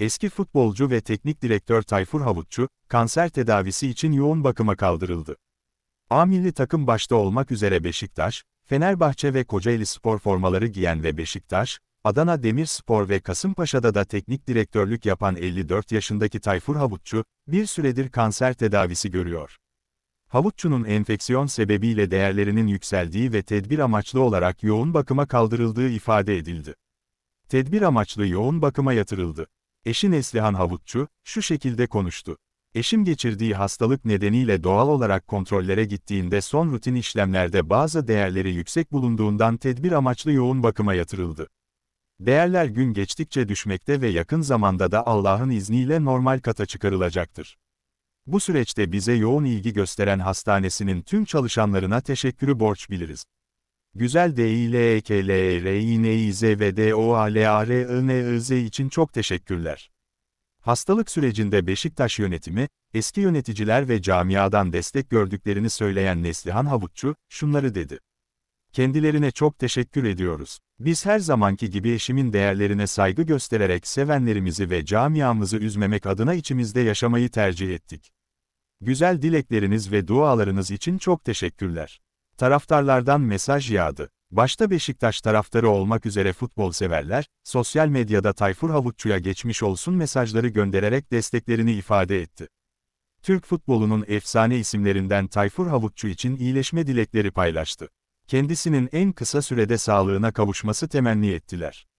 Eski futbolcu ve teknik direktör Tayfur Havutçu, kanser tedavisi için yoğun bakıma kaldırıldı. A takım başta olmak üzere Beşiktaş, Fenerbahçe ve Kocaeli spor formaları giyen ve Beşiktaş, Adana Demirspor ve Kasımpaşa'da da teknik direktörlük yapan 54 yaşındaki Tayfur Havutçu, bir süredir kanser tedavisi görüyor. Havutçu'nun enfeksiyon sebebiyle değerlerinin yükseldiği ve tedbir amaçlı olarak yoğun bakıma kaldırıldığı ifade edildi. Tedbir amaçlı yoğun bakıma yatırıldı. Eşi Neslihan Havutçu, şu şekilde konuştu. Eşim geçirdiği hastalık nedeniyle doğal olarak kontrollere gittiğinde son rutin işlemlerde bazı değerleri yüksek bulunduğundan tedbir amaçlı yoğun bakıma yatırıldı. Değerler gün geçtikçe düşmekte ve yakın zamanda da Allah'ın izniyle normal kata çıkarılacaktır. Bu süreçte bize yoğun ilgi gösteren hastanesinin tüm çalışanlarına teşekkürü borç biliriz. Güzel d d l e e r r i z v o a e n e z için çok teşekkürler. Hastalık sürecinde Beşiktaş yönetimi, eski yöneticiler ve camiadan destek gördüklerini söyleyen Neslihan Havutçu, şunları dedi. Kendilerine çok teşekkür ediyoruz. Biz her zamanki gibi eşimin değerlerine saygı göstererek sevenlerimizi ve camiamızı üzmemek adına içimizde yaşamayı tercih ettik. Güzel dilekleriniz ve dualarınız için çok teşekkürler taraftarlardan mesaj yağdı. Başta Beşiktaş taraftarı olmak üzere futbol severler, sosyal medyada Tayfur Havukçu'ya geçmiş olsun mesajları göndererek desteklerini ifade etti. Türk futbolunun efsane isimlerinden Tayfur Havukçu için iyileşme dilekleri paylaştı. Kendisinin en kısa sürede sağlığına kavuşması temenni ettiler.